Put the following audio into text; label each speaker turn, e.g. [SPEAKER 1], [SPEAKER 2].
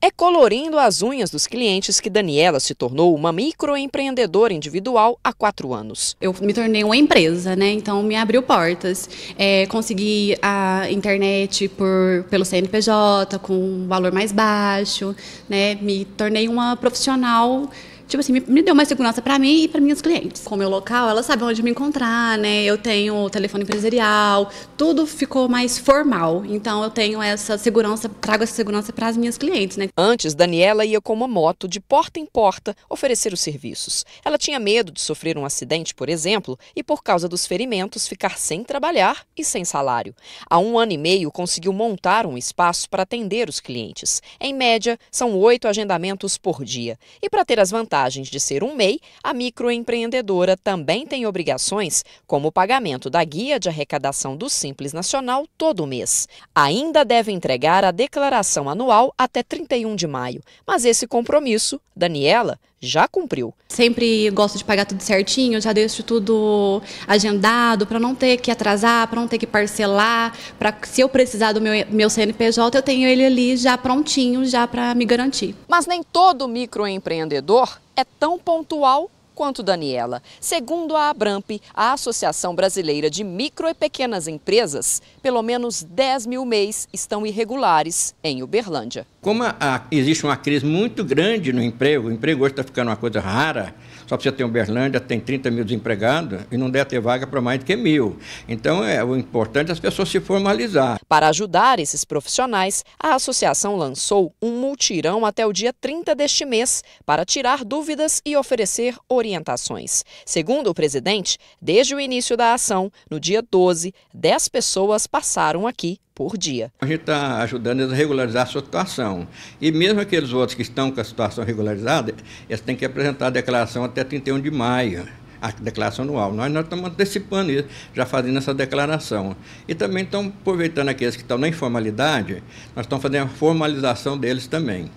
[SPEAKER 1] É colorindo as unhas dos clientes que Daniela se tornou uma microempreendedora individual
[SPEAKER 2] há quatro anos. Eu me tornei uma empresa, né? Então me abriu portas. É, consegui a internet por, pelo CNPJ com um valor mais baixo, né? Me tornei uma profissional tipo assim, me, me deu mais segurança para mim e para minhas clientes. Com o meu local, elas sabem onde me encontrar, né? Eu tenho o telefone empresarial, tudo ficou mais formal. Então eu tenho essa segurança, trago essa segurança para as minhas clientes, né?
[SPEAKER 1] Antes, Daniela ia com uma moto de porta em porta oferecer os serviços. Ela tinha medo de sofrer um acidente, por exemplo, e por causa dos ferimentos ficar sem trabalhar e sem salário. Há um ano e meio conseguiu montar um espaço para atender os clientes. Em média, são oito agendamentos por dia. E para ter as vantagens vantagens de ser um MEI, a microempreendedora também tem obrigações, como o pagamento da guia de arrecadação do Simples Nacional todo mês. Ainda deve entregar a declaração anual até 31
[SPEAKER 2] de maio, mas esse compromisso, Daniela,
[SPEAKER 1] já cumpriu.
[SPEAKER 2] Sempre gosto de pagar tudo certinho, já deixo tudo agendado para não ter que atrasar, para não ter que parcelar, para se eu precisar do meu, meu CNPJ, eu tenho ele ali já prontinho, já para
[SPEAKER 1] me garantir. Mas nem todo microempreendedor é tão pontual quanto Daniela. Segundo a Abramp, a Associação Brasileira de Micro e Pequenas Empresas, pelo menos 10 mil MEIs estão irregulares em Uberlândia.
[SPEAKER 3] Como a, a, existe uma crise muito grande no emprego, o emprego hoje está ficando uma coisa rara, só para você ter Uberlândia, tem 30 mil desempregados e não deve ter vaga para mais do que mil. Então, é o importante é as pessoas se formalizar.
[SPEAKER 1] Para ajudar esses profissionais, a associação lançou um multirão até o dia 30 deste mês para tirar dúvidas e oferecer orientações. Segundo o presidente, desde o início da ação, no dia 12, 10 pessoas passaram aqui por dia.
[SPEAKER 3] A gente está ajudando eles a regularizar a sua situação. E mesmo aqueles outros que estão com a situação regularizada, eles têm que apresentar a declaração até 31 de maio a declaração anual. Nós, nós estamos antecipando isso, já fazendo essa declaração. E também estamos aproveitando aqueles que estão na informalidade, nós estamos fazendo a formalização deles também.